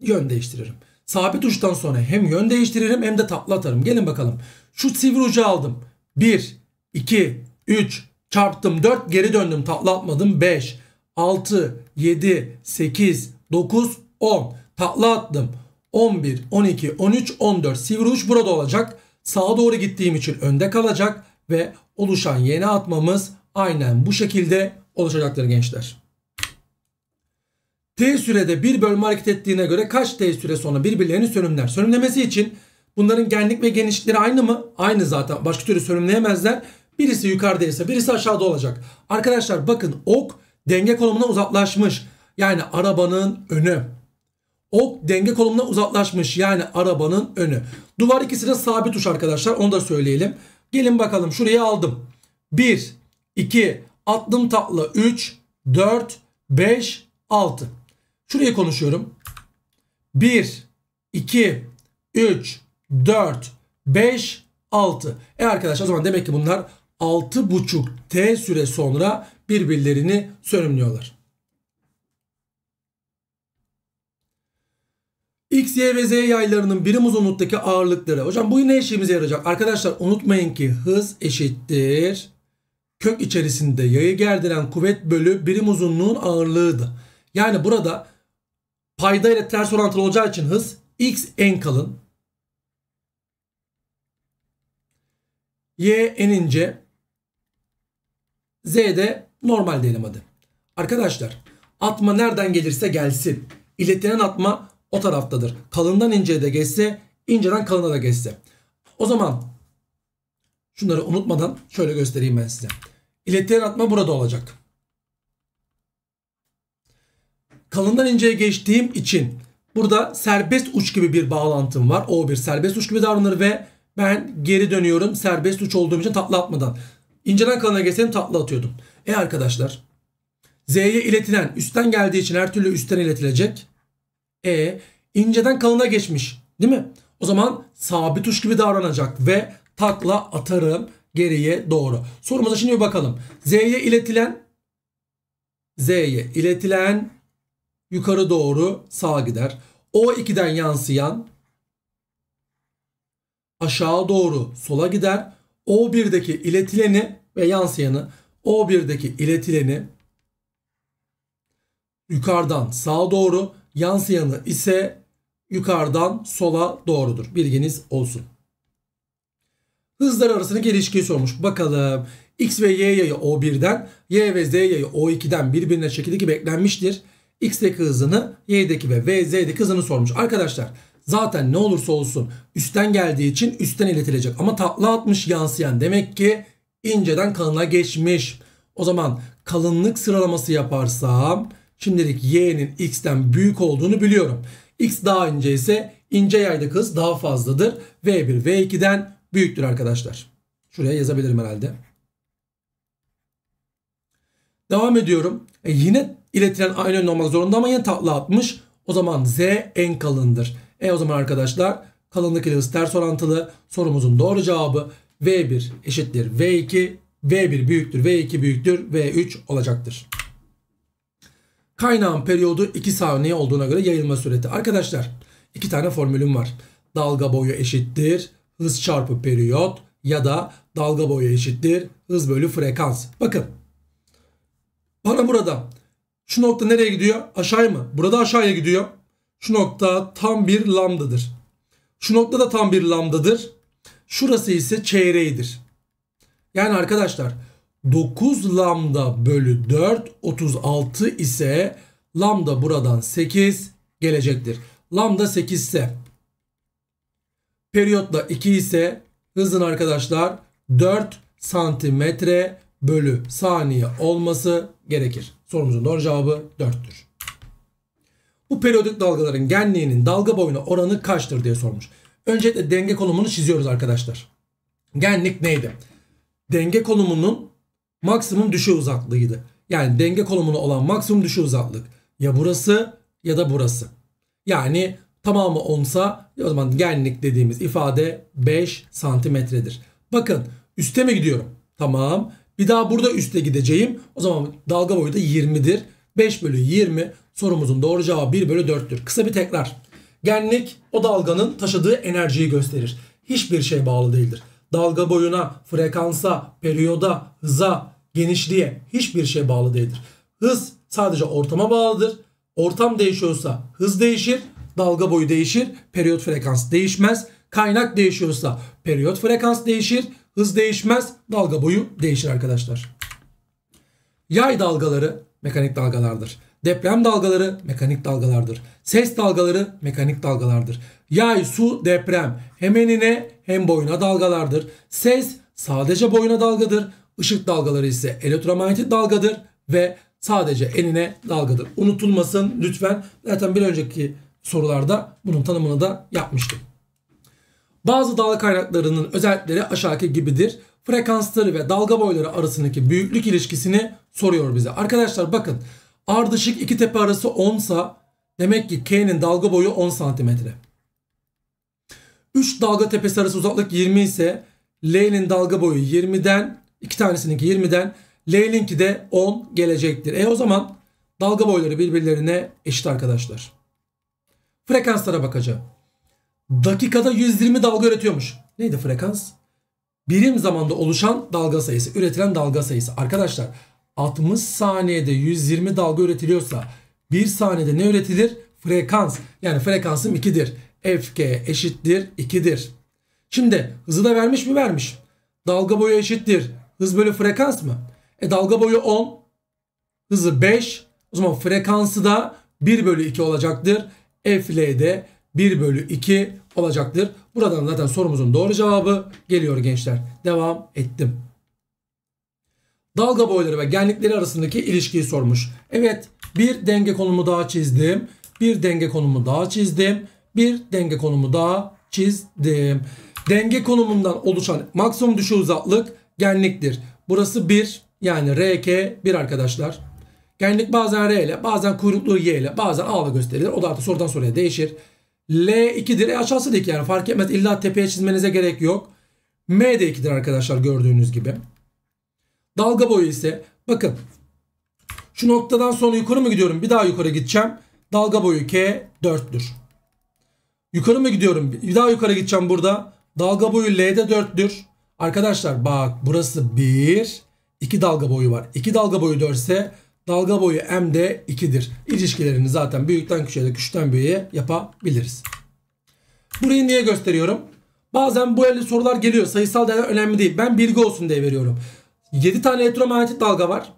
Yön değiştiririm. Sabit uçtan sonra hem yön değiştiririm hem de takla atarım. Gelin bakalım. Şu sivri ucu aldım. 1, 2, 3 çarptım 4 geri döndüm takla atmadım 5, 6, 7, 8, 9, 10 takla attım. 11, 12, 13, 14 sivri uç burada olacak sağa doğru gittiğim için önde kalacak ve oluşan yeni atmamız aynen bu şekilde oluşacaktır gençler. T sürede bir bölme hareket ettiğine göre kaç T süre sonra birbirlerini sönümler? Sönümlemesi için bunların genlik ve genişlikleri aynı mı? Aynı zaten. Başka türlü sönümleyemezler. Birisi yukarıdaysa birisi aşağıda olacak. Arkadaşlar bakın ok denge konumuna uzaklaşmış. Yani arabanın önü. Ok denge kolumuna uzaklaşmış yani arabanın önü. Duvar ikisine sabit uç arkadaşlar onu da söyleyelim. Gelin bakalım şuraya aldım. 1, 2, attım tatlı 3, 4, 5, 6. Şuraya konuşuyorum. 1, 2, 3, 4, 5, 6. E arkadaşlar o zaman demek ki bunlar 6,5 T süre sonra birbirlerini sönümlüyorlar. X, Y ve Z yaylarının birim uzunluktaki ağırlıkları. Hocam bu ne işimize yarayacak? Arkadaşlar unutmayın ki hız eşittir. Kök içerisinde yayı gerdiren kuvvet bölü birim uzunluğun ağırlığıydı. Yani burada payda ile ters orantılı olacağı için hız X en kalın. Y en ince. Z de normal diyelim hadi. Arkadaşlar atma nereden gelirse gelsin. İletilen atma o taraftadır. Kalından inceye de geçse, inceden kalına da geçse. O zaman şunları unutmadan şöyle göstereyim ben size. İletken atma burada olacak. Kalından inceye geçtiğim için burada serbest uç gibi bir bağlantım var. o bir serbest uç gibi davranır ve ben geri dönüyorum serbest uç olduğum için tatlı atmadan. İnceden kalına geçsem tatlı atıyordum. E arkadaşlar Z'ye iletilen üstten geldiği için her türlü üstten iletilecek. E inceden kalına geçmiş değil mi? O zaman sabit tuş gibi davranacak ve takla atarım geriye doğru. Sorumuza şimdi bir bakalım. Z'ye iletilen Z'ye iletilen yukarı doğru sağ gider. O2'den yansıyan aşağı doğru sola gider. O1'deki iletileni ve yansıyanı O1'deki iletileni yukarıdan sağa doğru yansıyanı ise yukarıdan sola doğrudur. Bilginiz olsun. Hızlar arasındaki ilişkiyi sormuş. Bakalım x ve y yayı O1'den, y ve z yayı O2'den birbirine şekildeki beklenmiştir. x'deki hızını, y'deki ve vz'deki hızını sormuş. Arkadaşlar zaten ne olursa olsun üstten geldiği için üstten iletilecek. Ama tatlı atmış yansıyan demek ki inceden kalına geçmiş. O zaman kalınlık sıralaması yaparsam şimdilik y'nin x'ten büyük olduğunu biliyorum. x daha ince ise ince yayda hız daha fazladır. v1 v2'den büyüktür arkadaşlar. Şuraya yazabilirim herhalde. Devam ediyorum. E yine iletilen aynı yönlü olmak zorunda ama yine tatlı atmış. O zaman z en kalındır. E o zaman arkadaşlar kalınlık ile hız ters orantılı. Sorumuzun doğru cevabı V1 eşittir V2. V1 büyüktür V2 büyüktür V3 olacaktır. Kaynağın periyodu 2 saniye olduğuna göre yayılma süresi. Arkadaşlar iki tane formülüm var. Dalga boyu eşittir hız çarpı periyot ya da dalga boyu eşittir hız bölü frekans. Bakın bana burada şu nokta nereye gidiyor? Aşağı mı? Burada aşağıya gidiyor. Şu nokta tam bir lambdadır. Şu nokta da tam bir lambdadır. Şurası ise çeyreğidir. Yani arkadaşlar 9 lambda bölü 4 36 ise lambda buradan 8 gelecektir. Lambda 8 ise periyotla 2 ise hızın arkadaşlar 4 santimetre bölü saniye olması gerekir. Sorumuzun doğru cevabı 4'tür. Bu periyodik dalgaların genliğinin dalga boyuna oranı kaçtır diye sormuş. Öncelikle denge konumunu çiziyoruz arkadaşlar. Genlik neydi? Denge konumunun maksimum düşe uzaklığıydı. Yani denge konumuna olan maksimum düşe uzaklık ya burası ya da burası. Yani tamamı onsa o zaman genlik dediğimiz ifade 5 santimetredir. Bakın üste mi gidiyorum? Tamam. Bir daha burada üste gideceğim. O zaman dalga boyu da 20'dir. 5 bölü 20 sorumuzun doğru cevabı 1 bölü 4'tür. Kısa bir tekrar. Genlik o dalganın taşıdığı enerjiyi gösterir. Hiçbir şey bağlı değildir dalga boyuna, frekansa, periyoda, hıza, genişliğe hiçbir şey bağlı değildir. Hız sadece ortama bağlıdır. Ortam değişiyorsa hız değişir, dalga boyu değişir, periyot frekans değişmez. Kaynak değişiyorsa periyot frekans değişir, hız değişmez, dalga boyu değişir arkadaşlar. Yay dalgaları mekanik dalgalardır. Deprem dalgaları mekanik dalgalardır. Ses dalgaları mekanik dalgalardır. Yay, su, deprem hem enine hem boyuna dalgalardır. Ses sadece boyuna dalgadır. Işık dalgaları ise elektromanyetik dalgadır ve sadece enine dalgadır. Unutulmasın lütfen. Zaten bir önceki sorularda bunun tanımını da yapmıştım. Bazı dalga kaynaklarının özellikleri aşağıdaki gibidir. Frekansları ve dalga boyları arasındaki büyüklük ilişkisini soruyor bize. Arkadaşlar bakın ardışık iki tepe arası 10 sa demek ki K'nin dalga boyu 10 santimetre. 3 dalga tepesi arası uzaklık 20 ise L'nin dalga boyu 20'den iki tanesininki 20'den L'ninki de 10 gelecektir. E o zaman dalga boyları birbirlerine eşit arkadaşlar. Frekanslara bakacağım. Dakikada 120 dalga üretiyormuş. Neydi frekans? Birim zamanda oluşan dalga sayısı, üretilen dalga sayısı. Arkadaşlar 60 saniyede 120 dalga üretiliyorsa 1 saniyede ne üretilir? Frekans. Yani frekansım 2'dir. Fg eşittir 2'dir. Şimdi hızı da vermiş mi? Vermiş. Dalga boyu eşittir. Hız bölü frekans mı? E dalga boyu 10. Hızı 5. O zaman frekansı da 1 bölü 2 olacaktır. Fl de 1 bölü 2 olacaktır. Buradan zaten sorumuzun doğru cevabı geliyor gençler. Devam ettim. Dalga boyları ve genlikleri arasındaki ilişkiyi sormuş. Evet bir denge konumu daha çizdim. Bir denge konumu daha çizdim bir denge konumu daha çizdim. Denge konumundan oluşan maksimum düşey uzaklık genliktir. Burası 1 yani RK 1 arkadaşlar. Genlik bazen R ile bazen kuyruklu Y ile bazen A ile gösterilir. O da artık sorudan soruya değişir. L 2'dir. E aşağısı da 2 yani fark etmez. İlla tepeye çizmenize gerek yok. M de 2'dir arkadaşlar gördüğünüz gibi. Dalga boyu ise bakın şu noktadan sonra yukarı mı gidiyorum? Bir daha yukarı gideceğim. Dalga boyu K 4'tür. Yukarı mı gidiyorum? Bir daha yukarı gideceğim burada. Dalga boyu L'de 4'tür. Arkadaşlar bak burası 1. 2 dalga boyu var. 2 dalga boyu 4 ise dalga boyu M de 2'dir. İlişkilerini zaten büyükten küçüğe de küçükten büyüğe yapabiliriz. Burayı niye gösteriyorum? Bazen bu elde sorular geliyor. Sayısal değer önemli değil. Ben bilgi olsun diye veriyorum. 7 tane elektromanyetik dalga var.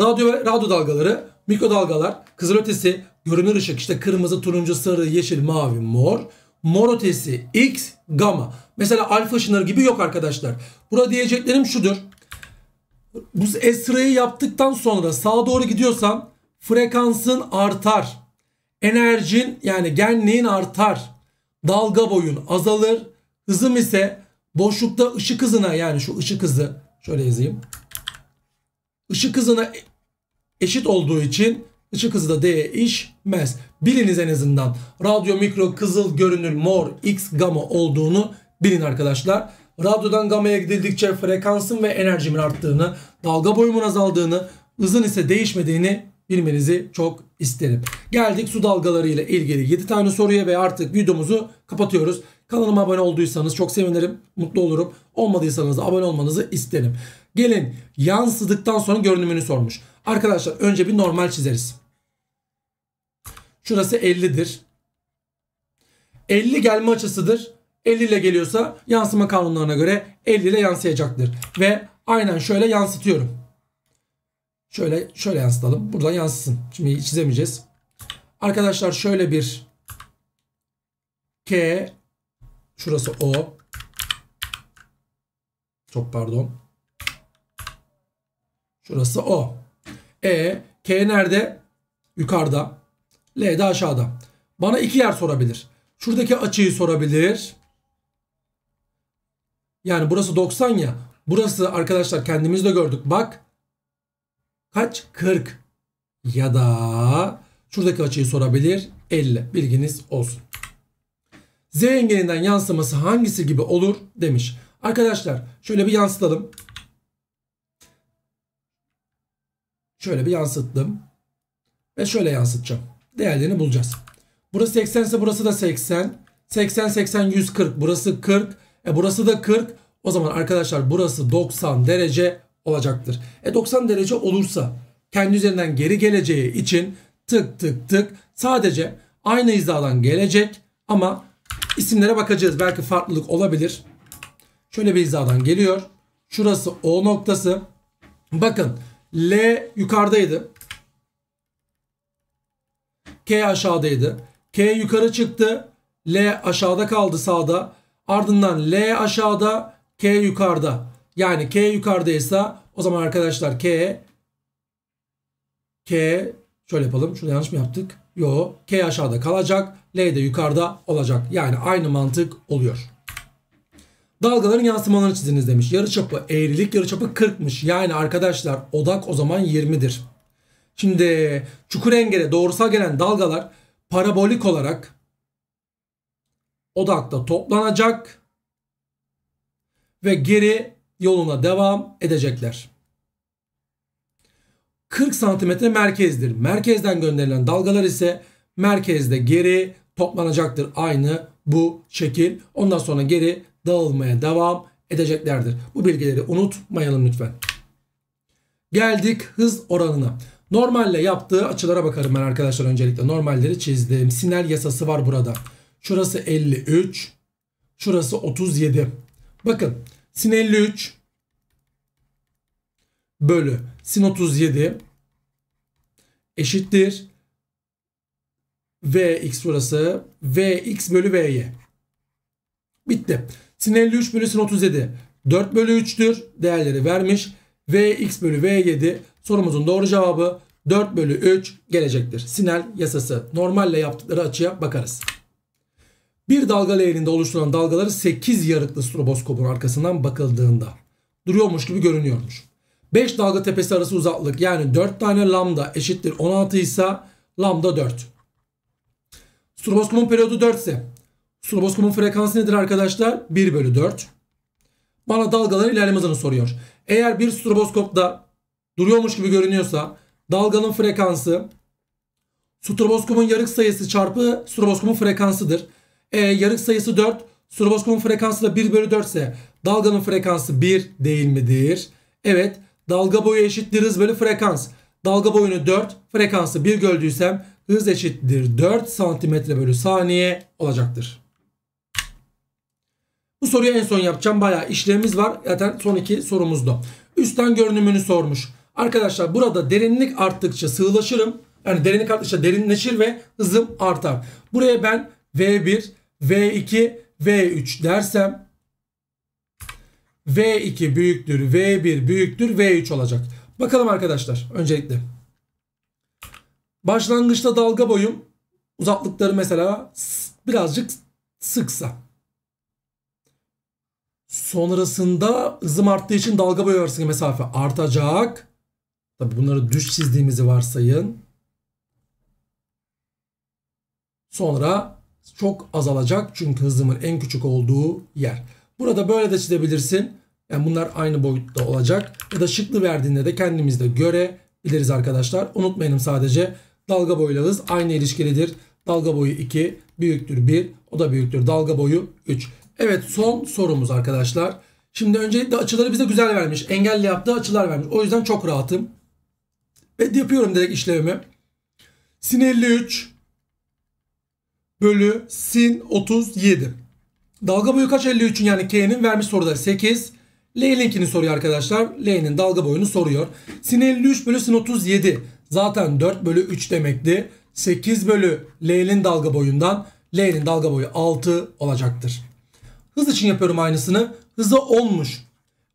Radyo radyo dalgaları, mikrodalgalar, kızılötesi, görünür ışık işte kırmızı, turuncu, sarı, yeşil, mavi, mor. Mor ötesi X, gamma. Mesela alfa ışınları gibi yok arkadaşlar. Burada diyeceklerim şudur. Bu esrayı yaptıktan sonra sağa doğru gidiyorsan frekansın artar. Enerjin yani genliğin artar. Dalga boyun azalır. Hızım ise boşlukta ışık hızına yani şu ışık hızı şöyle yazayım. Işık hızına eşit olduğu için Işık hızı da değişmez. Biliniz en azından. Radyo, mikro, kızıl, görünür, mor, x, gamma olduğunu bilin arkadaşlar. Radyodan gamma'ya gidildikçe frekansın ve enerjimin arttığını, dalga boyumun azaldığını, hızın ise değişmediğini bilmenizi çok isterim. Geldik su dalgaları ile ilgili 7 tane soruya ve artık videomuzu kapatıyoruz. Kanalıma abone olduysanız çok sevinirim, mutlu olurum. Olmadıysanız da abone olmanızı isterim. Gelin yansıdıktan sonra görünümünü sormuş. Arkadaşlar önce bir normal çizeriz. Şurası 50'dir. 50 gelme açısıdır. 50 ile geliyorsa yansıma kanunlarına göre 50 ile yansıyacaktır. Ve aynen şöyle yansıtıyorum. Şöyle şöyle yansıtalım. Buradan yansısın. Şimdi çizemeyeceğiz. Arkadaşlar şöyle bir K şurası O çok pardon. Şurası O. E K nerede? Yukarıda. L de aşağıda. Bana iki yer sorabilir. Şuradaki açıyı sorabilir. Yani burası 90 ya. Burası arkadaşlar kendimiz de gördük. Bak. Kaç? 40. Ya da şuradaki açıyı sorabilir. 50. Bilginiz olsun. Z engelinden yansıması hangisi gibi olur demiş. Arkadaşlar şöyle bir yansıtalım. Şöyle bir yansıttım. Ve şöyle yansıtacağım değerlerini bulacağız. Burası 80 ise burası da 80. 80, 80, 140. Burası 40. E burası da 40. O zaman arkadaşlar burası 90 derece olacaktır. E 90 derece olursa kendi üzerinden geri geleceği için tık tık tık sadece aynı hizadan gelecek ama isimlere bakacağız. Belki farklılık olabilir. Şöyle bir hizadan geliyor. Şurası O noktası. Bakın L yukarıdaydı. K aşağıdaydı. K yukarı çıktı. L aşağıda kaldı sağda. Ardından L aşağıda, K yukarıda. Yani K yukarıdaysa o zaman arkadaşlar K K şöyle yapalım. Şurada yanlış mı yaptık? Yo. K aşağıda kalacak. L de yukarıda olacak. Yani aynı mantık oluyor. Dalgaların yansımalarını çiziniz demiş. Yarıçapı eğrilik yarıçapı 40'mış. Yani arkadaşlar odak o zaman 20'dir. Şimdi çukur engele doğrusal gelen dalgalar parabolik olarak odakta toplanacak ve geri yoluna devam edecekler. 40 santimetre merkezdir. Merkezden gönderilen dalgalar ise merkezde geri toplanacaktır. Aynı bu şekil. Ondan sonra geri dağılmaya devam edeceklerdir. Bu bilgileri unutmayalım lütfen. Geldik hız oranına. Normalle yaptığı açılara bakarım ben arkadaşlar öncelikle. Normalleri çizdim. Sinel yasası var burada. Şurası 53. Şurası 37. Bakın sin 53 bölü sin 37 eşittir Vx burası Vx bölü Vy. Bitti. Sin 53 bölü sin 37 4 bölü 3'tür. Değerleri vermiş. Vx bölü v 7 Sorumuzun doğru cevabı 4 bölü 3 gelecektir. Sinel yasası. Normalle yaptıkları açıya bakarız. Bir dalga leğeninde oluşturan dalgaları 8 yarıklı stroboskopun arkasından bakıldığında duruyormuş gibi görünüyormuş. 5 dalga tepesi arası uzaklık yani 4 tane lambda eşittir 16 ise lambda 4. Stroboskopun periyodu 4 ise stroboskopun frekansı nedir arkadaşlar? 1 bölü 4. Bana dalgaların ilerleme hızını soruyor. Eğer bir stroboskopta duruyormuş gibi görünüyorsa dalganın frekansı stroboskumun yarık sayısı çarpı stroboskumun frekansıdır. E, yarık sayısı 4 stroboskumun frekansı da 1 bölü 4 ise dalganın frekansı 1 değil midir? Evet dalga boyu eşittir hız bölü frekans. Dalga boyunu 4 frekansı 1 gördüysem hız eşittir 4 santimetre bölü saniye olacaktır. Bu soruyu en son yapacağım. Bayağı işlemimiz var. Zaten son iki sorumuzdu. Üstten görünümünü sormuş. Arkadaşlar burada derinlik arttıkça sığlaşırım. Yani derinlik arttıkça derinleşir ve hızım artar. Buraya ben V1, V2, V3 dersem V2 büyüktür, V1 büyüktür, V3 olacak. Bakalım arkadaşlar öncelikle. Başlangıçta dalga boyum uzaklıkları mesela birazcık sıksa. Sonrasında hızım arttığı için dalga boyu arasındaki mesafe artacak. Tabi bunları düz çizdiğimizi varsayın. Sonra çok azalacak çünkü hızımın en küçük olduğu yer. Burada böyle de çizebilirsin. Yani bunlar aynı boyutta olacak. Ya da şıklı verdiğinde de kendimiz de görebiliriz arkadaşlar. Unutmayalım sadece dalga boyuyla hız aynı ilişkilidir. Dalga boyu 2 büyüktür 1 o da büyüktür dalga boyu 3. Evet son sorumuz arkadaşlar. Şimdi öncelikle açıları bize güzel vermiş. Engelli yaptığı açılar vermiş. O yüzden çok rahatım. Evet yapıyorum direkt işlevimi. Sin 53 bölü sin 37. Dalga boyu kaç 53'ün yani K'nin vermiş soruları 8. L'ninkini soruyor arkadaşlar. L'nin dalga boyunu soruyor. Sin 53 bölü sin 37 zaten 4 bölü 3 demekti. 8 bölü L'nin dalga boyundan L'nin dalga boyu 6 olacaktır. Hız için yapıyorum aynısını. Hızı 10'muş.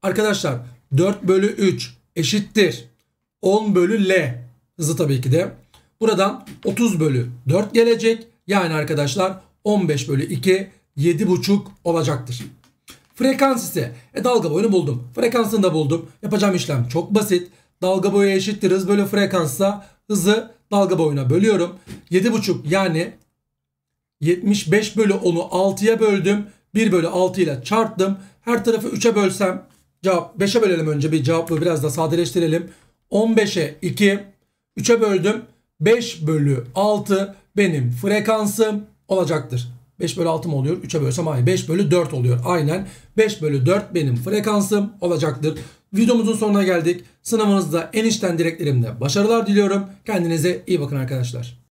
Arkadaşlar 4 bölü 3 eşittir. 10 bölü L hızı tabii ki de. Buradan 30 bölü 4 gelecek. Yani arkadaşlar 15 bölü 2 7,5 olacaktır. Frekans ise e, dalga boyunu buldum. Frekansını da buldum. Yapacağım işlem çok basit. Dalga boyu eşittir hız bölü frekansa hızı dalga boyuna bölüyorum. 7,5 yani 75 bölü 10'u 6'ya böldüm. 1 bölü 6 ile çarptım. Her tarafı 3'e bölsem cevap 5'e bölelim önce bir cevabı biraz da sadeleştirelim. 15'e 2, 3'e böldüm. 5 bölü 6 benim frekansım olacaktır. 5 bölü 6 mı oluyor? 3'e bölsem aynı. 5 bölü 4 oluyor. Aynen. 5 bölü 4 benim frekansım olacaktır. Videomuzun sonuna geldik. Sınavınızda en içten dileklerimle başarılar diliyorum. Kendinize iyi bakın arkadaşlar.